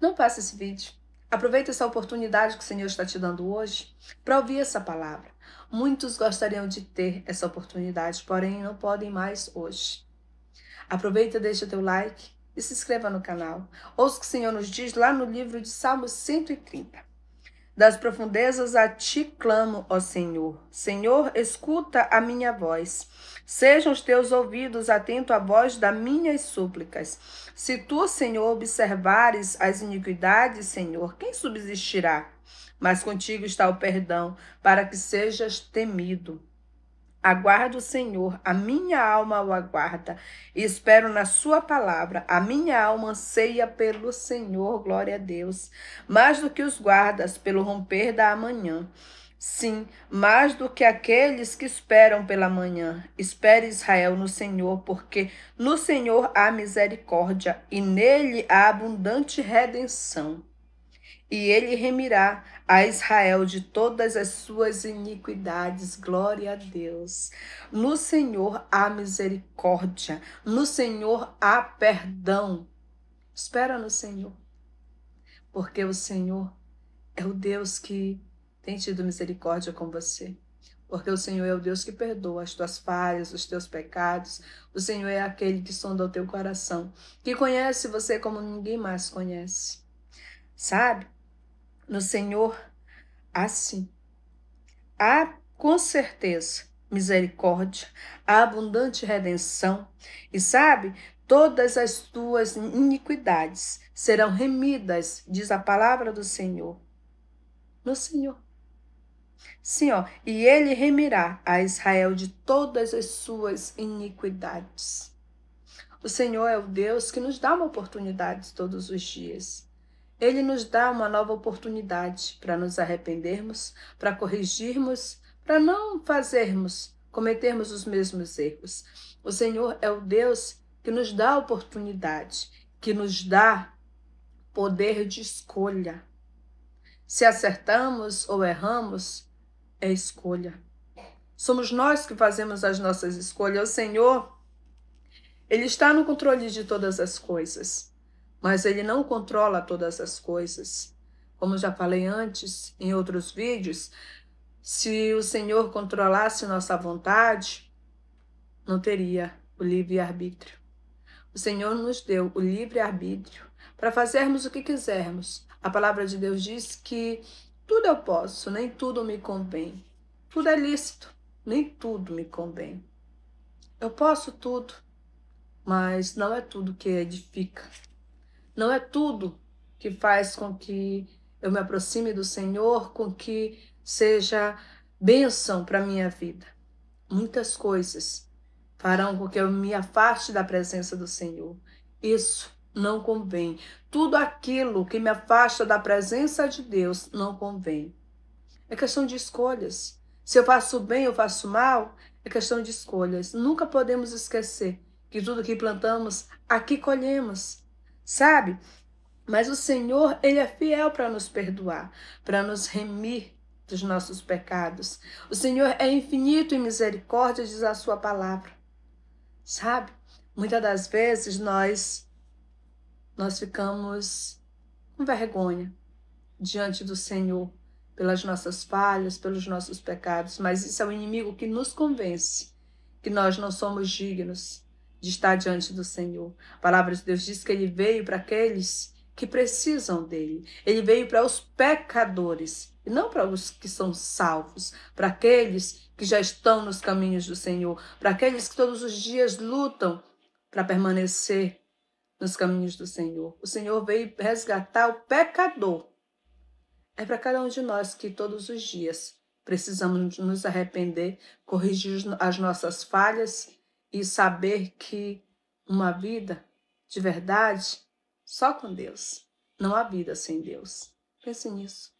Não passe esse vídeo. Aproveite essa oportunidade que o Senhor está te dando hoje para ouvir essa palavra. Muitos gostariam de ter essa oportunidade, porém não podem mais hoje. Aproveita, deixa teu like e se inscreva no canal. Ouça o que o Senhor nos diz lá no livro de Salmos 130. Das profundezas a ti clamo, ó Senhor. Senhor, escuta a minha voz. Sejam os teus ouvidos atentos à voz das minhas súplicas. Se tu, Senhor, observares as iniquidades, Senhor, quem subsistirá? Mas contigo está o perdão, para que sejas temido. Aguardo o Senhor, a minha alma o aguarda. Espero na sua palavra. A minha alma anseia pelo Senhor, glória a Deus, mais do que os guardas pelo romper da manhã. Sim, mais do que aqueles que esperam pela manhã. Espere Israel no Senhor, porque no Senhor há misericórdia e nele há abundante redenção e ele remirá a Israel de todas as suas iniquidades. Glória a Deus. No Senhor há misericórdia, no Senhor há perdão. Espera no Senhor, porque o Senhor é o Deus que tem tido misericórdia com você. Porque o Senhor é o Deus que perdoa as tuas falhas, os teus pecados. O Senhor é aquele que sonda o teu coração, que conhece você como ninguém mais conhece sabe? No Senhor, assim. Há, com certeza, misericórdia, abundante redenção, e sabe, todas as tuas iniquidades serão remidas, diz a palavra do Senhor. No Senhor. Sim, ó, e ele remirá a Israel de todas as suas iniquidades. O Senhor é o Deus que nos dá uma oportunidade todos os dias. Ele nos dá uma nova oportunidade para nos arrependermos, para corrigirmos, para não fazermos, cometermos os mesmos erros. O Senhor é o Deus que nos dá a oportunidade, que nos dá poder de escolha. Se acertamos ou erramos, é escolha. Somos nós que fazemos as nossas escolhas. O Senhor, Ele está no controle de todas as coisas mas ele não controla todas as coisas. Como já falei antes em outros vídeos, se o Senhor controlasse nossa vontade, não teria o livre-arbítrio. O Senhor nos deu o livre-arbítrio para fazermos o que quisermos. A palavra de Deus diz que tudo eu posso, nem tudo me convém. Tudo é lícito, nem tudo me convém. Eu posso tudo, mas não é tudo que edifica. Não é tudo que faz com que eu me aproxime do Senhor, com que seja bênção para minha vida. Muitas coisas farão com que eu me afaste da presença do Senhor. Isso não convém. Tudo aquilo que me afasta da presença de Deus não convém. É questão de escolhas. Se eu faço bem ou faço mal, é questão de escolhas. Nunca podemos esquecer que tudo que plantamos, aqui colhemos sabe? Mas o Senhor, ele é fiel para nos perdoar, para nos remir dos nossos pecados. O Senhor é infinito em misericórdia, diz a sua palavra. Sabe? Muitas das vezes nós nós ficamos com vergonha diante do Senhor pelas nossas falhas, pelos nossos pecados, mas isso é o inimigo que nos convence que nós não somos dignos de estar diante do Senhor. A palavra de Deus diz que ele veio para aqueles que precisam dele. Ele veio para os pecadores, e não para os que são salvos, para aqueles que já estão nos caminhos do Senhor, para aqueles que todos os dias lutam para permanecer nos caminhos do Senhor. O Senhor veio resgatar o pecador. É para cada um de nós que todos os dias precisamos nos arrepender, corrigir as nossas falhas e saber que uma vida de verdade só com Deus. Não há vida sem Deus. Pense nisso.